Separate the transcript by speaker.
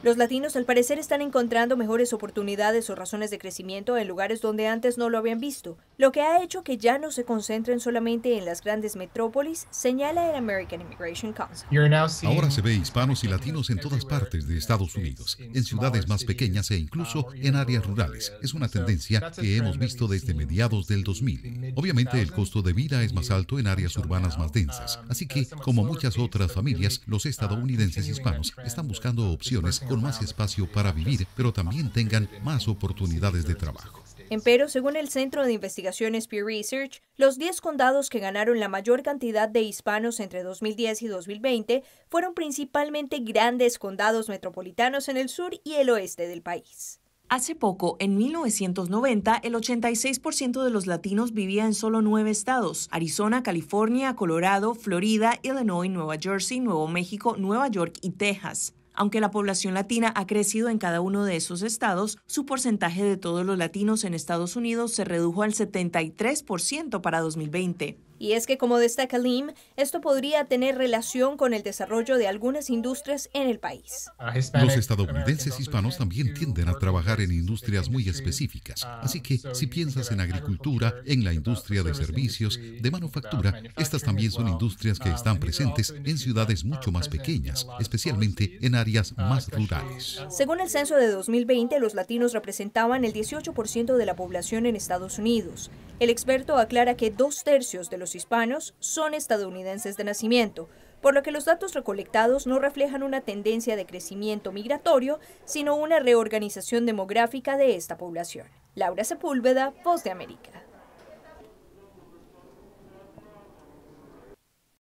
Speaker 1: Los latinos al parecer están encontrando mejores oportunidades o razones de crecimiento en lugares donde antes no lo habían visto, lo que ha hecho que ya no se concentren solamente en las grandes metrópolis, señala el American Immigration Council.
Speaker 2: Ahora se ve hispanos y latinos en todas partes de Estados Unidos, en ciudades más pequeñas e incluso en áreas rurales. Es una tendencia que hemos visto desde mediados del 2000. Obviamente el costo de vida es más alto en áreas urbanas más densas, así que como muchas otras familias, los estadounidenses hispanos están buscando opciones con más espacio para vivir, pero también tengan más oportunidades de trabajo.
Speaker 1: Empero, según el Centro de Investigaciones Peer Research, los 10 condados que ganaron la mayor cantidad de hispanos entre 2010 y 2020 fueron principalmente grandes condados metropolitanos en el sur y el oeste del país.
Speaker 3: Hace poco, en 1990, el 86% de los latinos vivía en solo nueve estados, Arizona, California, Colorado, Florida, Illinois, Nueva Jersey, Nuevo México, Nueva York y Texas. Aunque la población latina ha crecido en cada uno de esos estados, su porcentaje de todos los latinos en Estados Unidos se redujo al 73% para 2020.
Speaker 1: Y es que, como destaca Lim, esto podría tener relación con el desarrollo de algunas industrias en el país.
Speaker 2: Ah, los estadounidenses hispanos también tienden a trabajar en industrias muy específicas, ah, así que si piensas en agricultura, en la industria de servicios, de manufactura, estas también son industrias que ah, están presentes en ciudades mucho más pequeñas, especialmente en áreas más rurales.
Speaker 1: Según el censo de 2020, los latinos representaban el 18% de la población en Estados Unidos. El experto aclara que dos tercios de los hispanos son estadounidenses de nacimiento, por lo que los datos recolectados no reflejan una tendencia de crecimiento migratorio, sino una reorganización demográfica de esta población. Laura Sepúlveda, Voz de América.